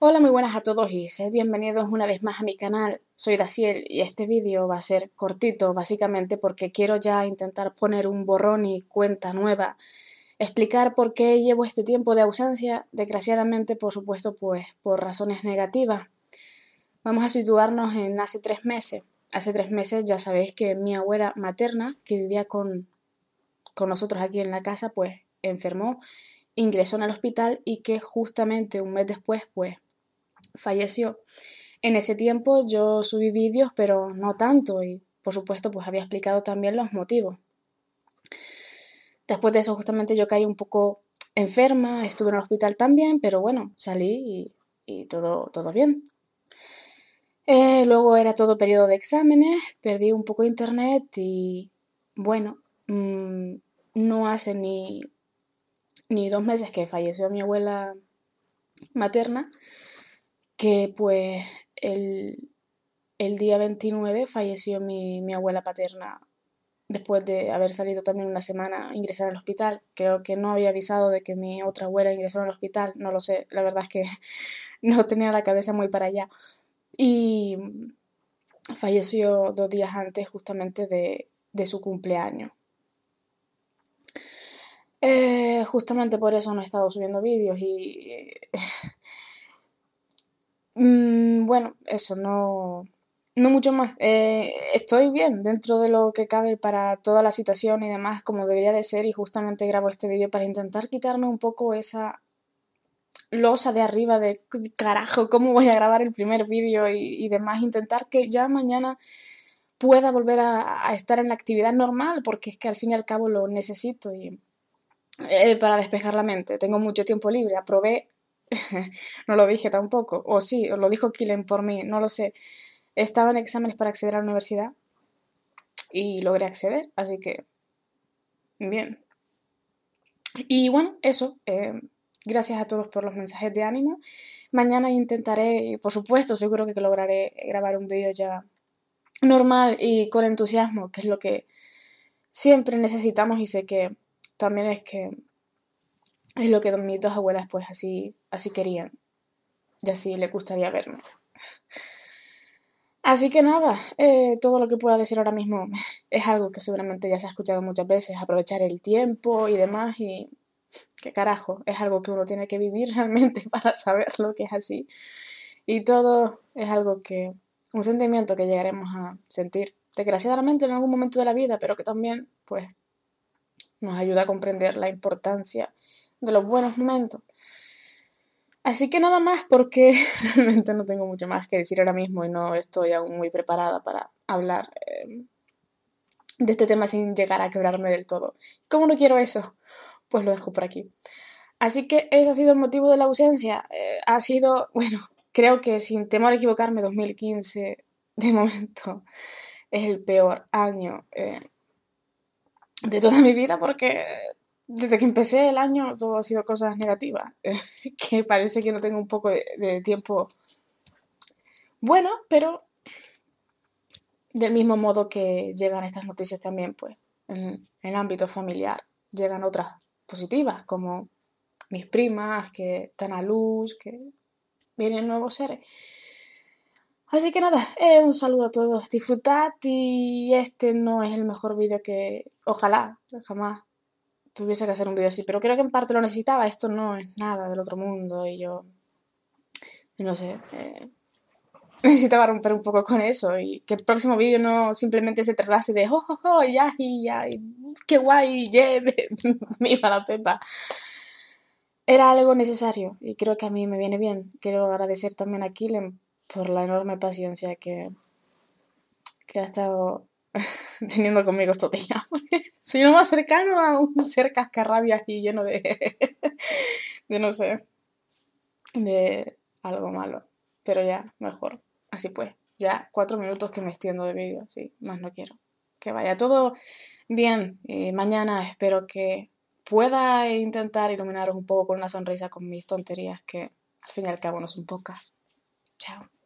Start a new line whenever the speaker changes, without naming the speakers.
Hola, muy buenas a todos y sed bienvenidos una vez más a mi canal. Soy Daciel y este vídeo va a ser cortito básicamente porque quiero ya intentar poner un borrón y cuenta nueva, explicar por qué llevo este tiempo de ausencia, desgraciadamente por supuesto pues por razones negativas. Vamos a situarnos en hace tres meses. Hace tres meses ya sabéis que mi abuela materna, que vivía con, con nosotros aquí en la casa, pues enfermó ingresó en el hospital y que justamente un mes después pues falleció. En ese tiempo yo subí vídeos, pero no tanto y por supuesto pues había explicado también los motivos. Después de eso justamente yo caí un poco enferma, estuve en el hospital también, pero bueno, salí y, todo, todo bien. Eh, luego era todo periodo de exámenes, perdí un poco de internet y bueno, mm, no hace ni, ni dos meses que falleció mi abuela materna que pues el, día 29 falleció mi, abuela paterna después de haber salido también una semana ingresar al hospital. Creo que no había avisado de que mi otra abuela ingresó al hospital, no lo sé, la verdad es que no tenía la cabeza muy para allá. Y falleció dos días antes justamente de, su cumpleaños. Eh, justamente por eso no he estado subiendo vídeos y bueno, eso, no, no mucho más. Eh, estoy bien dentro de lo que cabe para toda la situación y demás como debería de ser y justamente grabo este vídeo para intentar quitarme un poco esa losa de arriba de carajo, cómo voy a grabar el primer vídeo y, demás, intentar que ya mañana pueda volver a, estar en la actividad normal porque es que al fin y al cabo lo necesito y eh, para despejar la mente. Tengo mucho tiempo libre, aprobé no lo dije tampoco, o sí, lo dijo Killen por mí, no lo sé. Estaba en exámenes para acceder a la universidad y logré acceder, así que bien. Y bueno, eso. Eh, gracias a todos por los mensajes de ánimo. Mañana intentaré, por supuesto, seguro que lograré grabar un vídeo ya normal y con entusiasmo, que es lo que siempre necesitamos y sé que también es que es lo que mis dos abuelas pues así, así querían. Y así le gustaría verme. Así que nada, eh, todo lo que pueda decir ahora mismo es algo que seguramente ya se ha escuchado muchas veces, aprovechar el tiempo y demás, y qué carajo, es algo que uno tiene que vivir realmente para saber lo que es así. Y todo es algo que, un sentimiento que llegaremos a sentir, desgraciadamente en algún momento de la vida, pero que también, pues, nos ayuda a comprender la importancia de los buenos momentos. Así que nada más porque realmente no tengo mucho más que decir ahora mismo y no estoy aún muy preparada para hablar em, de este tema sin llegar a quebrarme del todo. Como no quiero eso, pues lo dejo por aquí. Así que ese ha sido el motivo de la ausencia. Eh, ha sido, bueno, creo que sin temor a equivocarme, 2015 de momento es el peor año eh, de toda mi vida porque desde que empecé el año todo ha sido cosas negativas, que parece que no tengo un poco de, tiempo bueno, pero del mismo modo que llegan estas noticias también, pues, en el ámbito familiar, llegan otras positivas, como mis primas que están a luz, que vienen nuevos seres. Así que nada, eh, un saludo a todos, disfrutad y este no es el mejor vídeo que ojalá jamás tuviese que hacer un video así, pero creo que en parte lo necesitaba, esto no es nada del otro mundo y yo, no sé, eh, necesitaba romper un poco con eso y que el próximo vídeo no simplemente se traslase de oh, oh, oh ya, ya, qué guay, lleve Mi la pepa. Era algo necesario y creo que a mí me viene bien. Quiero agradecer también a Killen por la enorme paciencia que, que ha estado teniendo conmigo estos días. Soy lo más cercano a un ser cascarrabias y lleno de, de no sé, de algo malo. Pero ya, mejor. Así pues, ya cuatro minutos que me extiendo de vídeo, sí, más no quiero. Que vaya todo bien. mañana espero que pueda intentar iluminaros un poco con una sonrisa con mis tonterías que al fin y al cabo no son pocas. Chao.